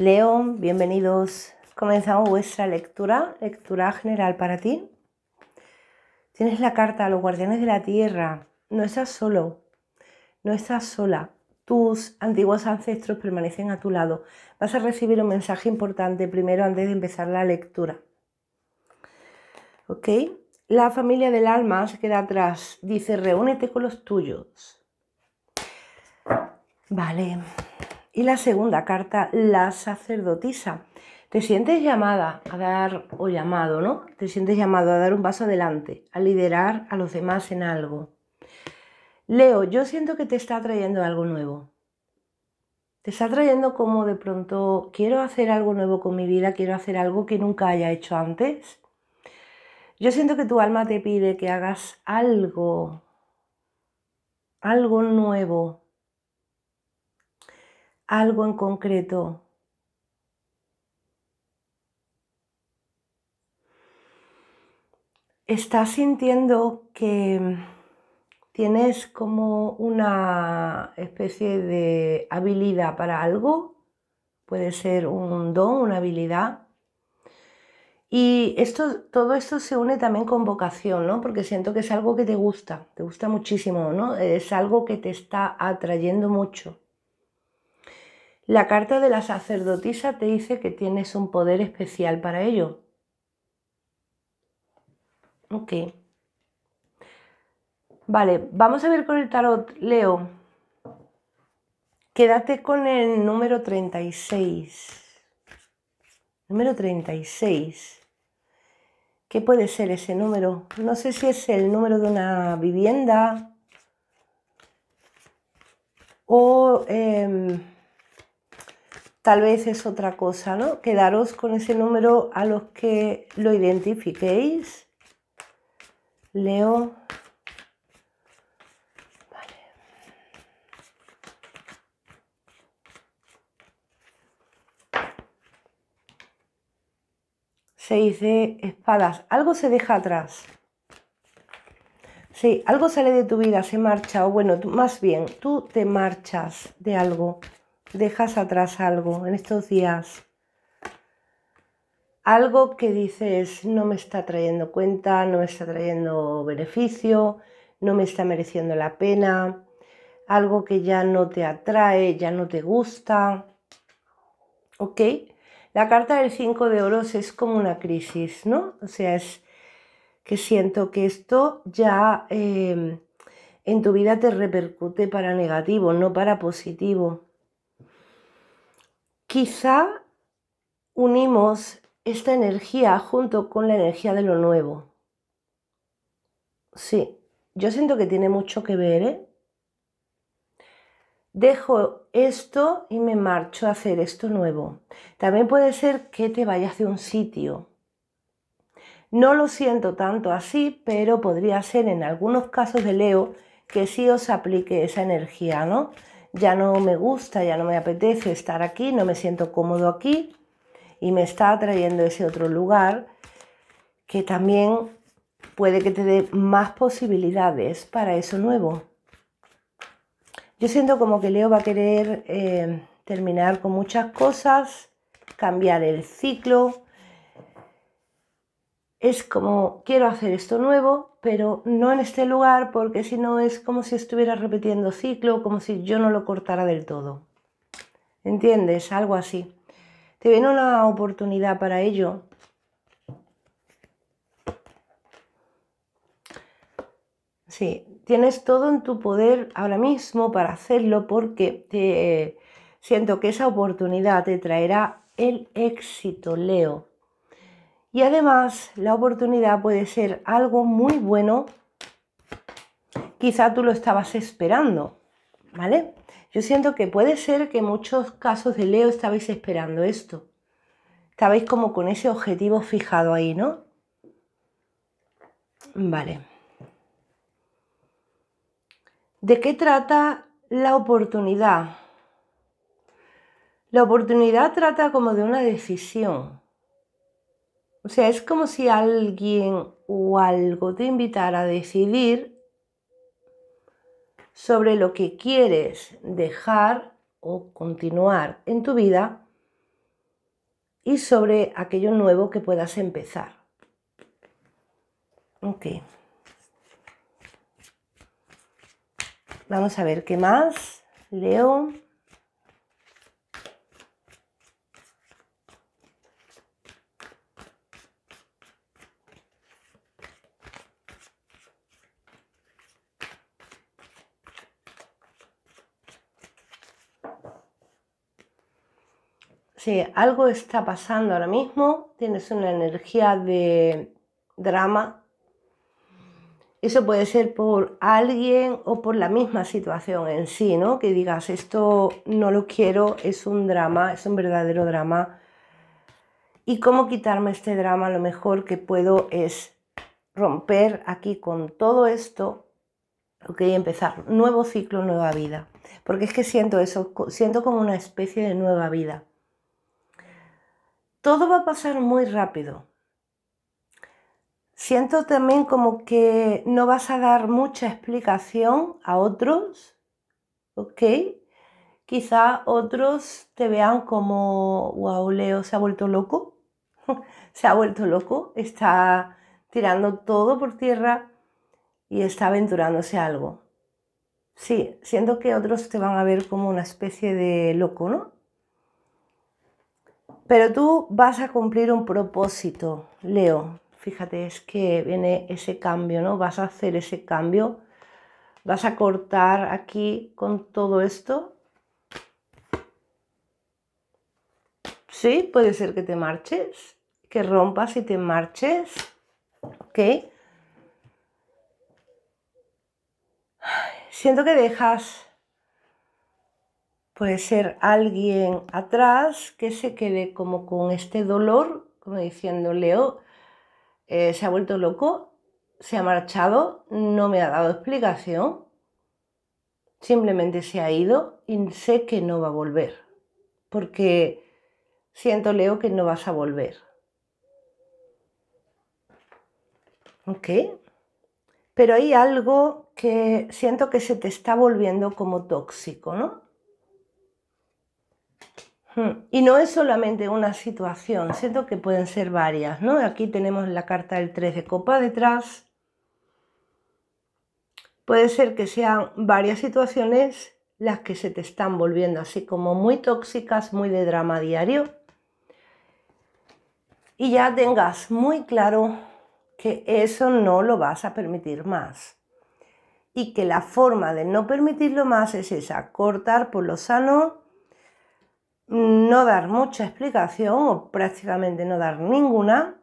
León, bienvenidos. Comenzamos vuestra lectura, lectura general para ti. Tienes la carta a los guardianes de la tierra. No estás solo, no estás sola. Tus antiguos ancestros permanecen a tu lado. Vas a recibir un mensaje importante primero antes de empezar la lectura. ¿Ok? La familia del alma se queda atrás. Dice, reúnete con los tuyos. Vale. Y la segunda carta, la sacerdotisa. Te sientes llamada a dar, o llamado, ¿no? Te sientes llamado a dar un paso adelante, a liderar a los demás en algo. Leo, yo siento que te está trayendo algo nuevo. Te está trayendo como de pronto, quiero hacer algo nuevo con mi vida, quiero hacer algo que nunca haya hecho antes. Yo siento que tu alma te pide que hagas algo, algo nuevo, algo en concreto. Estás sintiendo que tienes como una especie de habilidad para algo, puede ser un don, una habilidad. Y esto, todo esto se une también con vocación, ¿no? Porque siento que es algo que te gusta, te gusta muchísimo, ¿no? Es algo que te está atrayendo mucho. La carta de la sacerdotisa te dice que tienes un poder especial para ello. Ok. Vale, vamos a ver con el tarot, Leo. Quédate con el número 36. Número 36. ¿Qué puede ser ese número? No sé si es el número de una vivienda o em, tal vez es otra cosa, ¿no? Quedaros con ese número a los que lo identifiquéis. Leo. Vale. Seis de espadas. Algo se deja atrás. Sí, algo sale de tu vida, se marcha, o bueno, más bien, tú te marchas de algo dejas atrás algo en estos días. Algo que dices no me está trayendo cuenta, no me está trayendo beneficio, no me está mereciendo la pena, algo que ya no te atrae, ya no te gusta. ¿Ok? La carta del 5 de oros es como una crisis, ¿no? O sea, es que siento que esto ya eh, en tu vida te repercute para negativo, no para positivo. Quizá unimos esta energía junto con la energía de lo nuevo. Sí, yo siento que tiene mucho que ver. ¿eh? Dejo esto y me marcho a hacer esto nuevo. También puede ser que te vayas de un sitio. No lo siento tanto así, pero podría ser en algunos casos de Leo que sí os aplique esa energía, ¿no? ya no me gusta, ya no me apetece estar aquí, no me siento cómodo aquí y me está atrayendo ese otro lugar que también puede que te dé más posibilidades para eso nuevo. Yo siento como que Leo va a querer eh, terminar con muchas cosas, cambiar el ciclo, es como quiero hacer esto nuevo, pero no en este lugar porque si no es como si estuviera repitiendo ciclo, como si yo no lo cortara del todo. ¿Entiendes? Algo así. Te viene una oportunidad para ello. Sí, tienes todo en tu poder ahora mismo para hacerlo porque te, siento que esa oportunidad te traerá el éxito, Leo. Y además la oportunidad puede ser algo muy bueno. Quizá tú lo estabas esperando, ¿vale? Yo siento que puede ser que en muchos casos de Leo estabais esperando esto. Estabais como con ese objetivo fijado ahí, ¿no? Vale. ¿De qué trata la oportunidad? La oportunidad trata como de una decisión, o sea, es como si alguien o algo te invitara a decidir sobre lo que quieres dejar o continuar en tu vida y sobre aquello nuevo que puedas empezar. Ok. Vamos a ver qué más. Leo. Si algo está pasando ahora mismo, tienes una energía de drama. Eso puede ser por alguien o por la misma situación en sí, ¿no? Que digas, esto no lo quiero, es un drama, es un verdadero drama. Y cómo quitarme este drama, lo mejor que puedo es romper aquí con todo esto, ok, empezar nuevo ciclo, nueva vida. Porque es que siento eso, siento como una especie de nueva vida todo va a pasar muy rápido. Siento también como que no vas a dar mucha explicación a otros, ¿ok? Quizá otros te vean como, wow, Leo se ha vuelto loco, se ha vuelto loco, está tirando todo por tierra y está aventurándose algo. Sí, siento que otros te van a ver como una especie de loco, ¿no? Pero tú vas a cumplir un propósito, Leo. Fíjate, es que viene ese cambio, ¿no? Vas a hacer ese cambio. Vas a cortar aquí con todo esto. Sí, puede ser que te marches, que rompas y te marches. ¿Ok? Siento que dejas puede ser alguien atrás que se quede como con este dolor, como diciendo, Leo eh, se ha vuelto loco, se ha marchado, no me ha dado explicación, simplemente se ha ido y sé que no va a volver, porque siento, Leo, que no vas a volver. ¿Ok? Pero hay algo que siento que se te está volviendo como tóxico, ¿no? Y no es solamente una situación, siento que pueden ser varias, ¿no? Aquí tenemos la carta del 3 de copa detrás. Puede ser que sean varias situaciones las que se te están volviendo así como muy tóxicas, muy de drama diario. Y ya tengas muy claro que eso no lo vas a permitir más. Y que la forma de no permitirlo más es esa, cortar por lo sano no dar mucha explicación o prácticamente no dar ninguna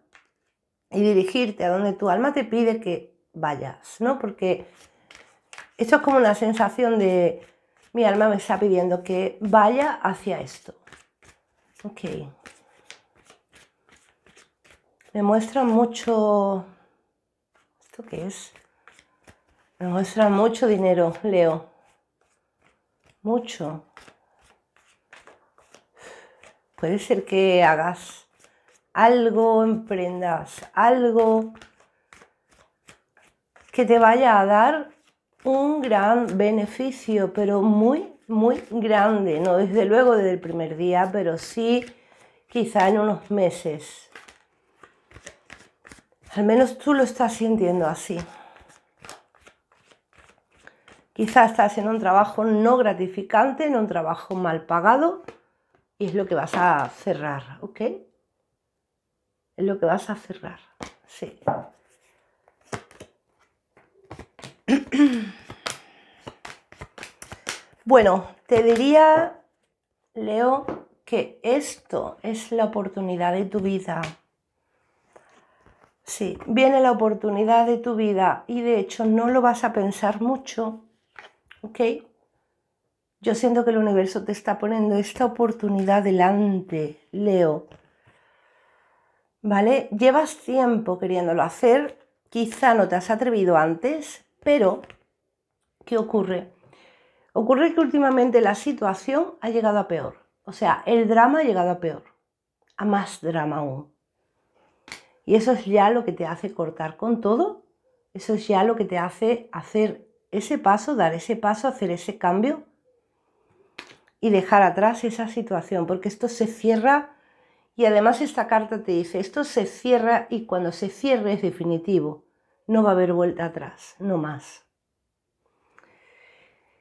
y dirigirte a donde tu alma te pide que vayas, ¿no? Porque esto es como una sensación de mi alma me está pidiendo que vaya hacia esto. Ok. Me muestra mucho... ¿Esto qué es? Me muestra mucho dinero, Leo. Mucho. Puede ser que hagas algo, emprendas algo que te vaya a dar un gran beneficio, pero muy, muy grande. No desde luego desde el primer día, pero sí quizá en unos meses. Al menos tú lo estás sintiendo así. Quizá estás en un trabajo no gratificante, en un trabajo mal pagado, y es lo que vas a cerrar, ¿ok? Es lo que vas a cerrar, sí. Bueno, te diría, Leo, que esto es la oportunidad de tu vida. Sí, viene la oportunidad de tu vida y de hecho no lo vas a pensar mucho, ¿ok? Yo siento que el universo te está poniendo esta oportunidad delante, Leo. ¿Vale? Llevas tiempo queriéndolo hacer, quizá no te has atrevido antes, pero ¿qué ocurre? Ocurre que últimamente la situación ha llegado a peor. O sea, el drama ha llegado a peor, a más drama aún. Y eso es ya lo que te hace cortar con todo, eso es ya lo que te hace hacer ese paso, dar ese paso, hacer ese cambio dejar atrás esa situación, porque esto se cierra y además esta carta te dice, esto se cierra y cuando se cierre es definitivo, no va a haber vuelta atrás, no más.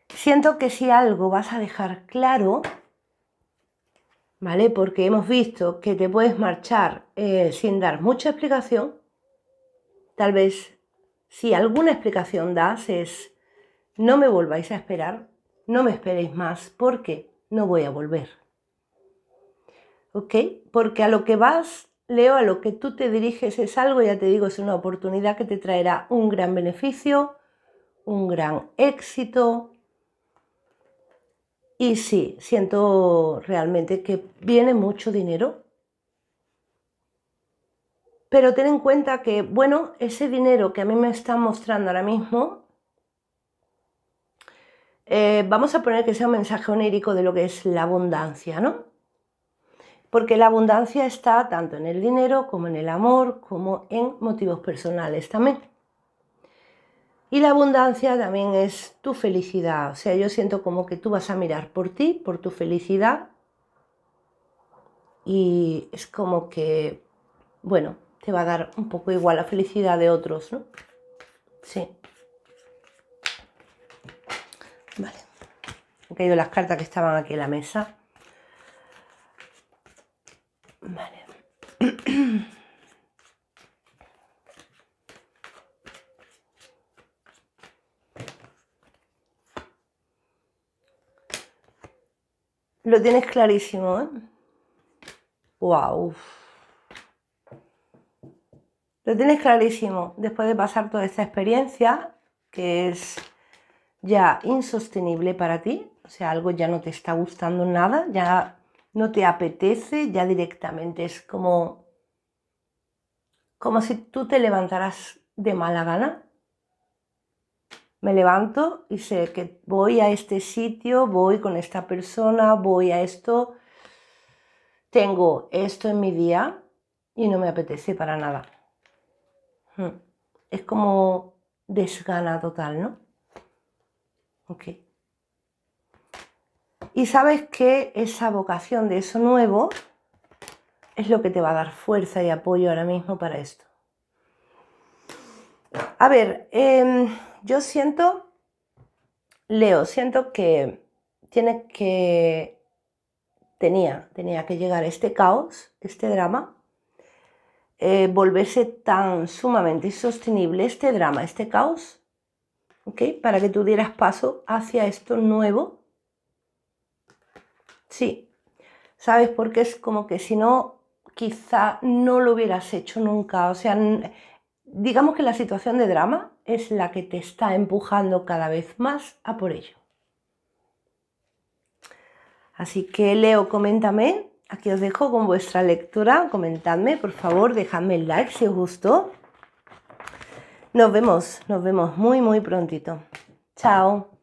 Siento que si algo vas a dejar claro, ¿vale? Porque hemos visto que te puedes marchar eh, sin dar mucha explicación, tal vez si alguna explicación das es, no me volváis a esperar, no me esperéis más. porque no voy a volver. ¿Ok? Porque a lo que vas, Leo, a lo que tú te diriges es algo, ya te digo, es una oportunidad que te traerá un gran beneficio, un gran éxito. Y sí, siento realmente que viene mucho dinero. Pero ten en cuenta que, bueno, ese dinero que a mí me está mostrando ahora mismo eh, vamos a poner que sea un mensaje onírico de lo que es la abundancia, ¿no? Porque la abundancia está tanto en el dinero como en el amor, como en motivos personales también. Y la abundancia también es tu felicidad. O sea, yo siento como que tú vas a mirar por ti, por tu felicidad. Y es como que, bueno, te va a dar un poco igual la felicidad de otros, ¿no? Sí. Han caído las cartas que estaban aquí en la mesa. Vale. Lo tienes clarísimo, ¡Wow! ¿eh? Lo tienes clarísimo. Después de pasar toda esta experiencia, que es ya insostenible para ti, o sea, algo ya no te está gustando nada, ya no te apetece, ya directamente es como, como si tú te levantaras de mala gana. Me levanto y sé que voy a este sitio, voy con esta persona, voy a esto, tengo esto en mi día y no me apetece para nada. Hmm. Es como desgana total, ¿no? Okay. Y sabes que esa vocación de eso nuevo es lo que te va a dar fuerza y apoyo ahora mismo para esto. A ver, em, yo siento, Leo, siento que que, tenía, tenía que llegar este caos, este drama, eh, volverse tan sumamente insostenible este drama, este caos, ¿ok? Para que tú dieras paso hacia esto nuevo Sí, ¿sabes? Porque es como que si no, quizá no lo hubieras hecho nunca. O sea, digamos que la situación de drama es la que te está empujando cada vez más a por ello. Así que Leo, coméntame, aquí os dejo con vuestra lectura, comentadme, por favor, dejadme el like si os gustó. Nos vemos, nos vemos muy, muy prontito. Chao.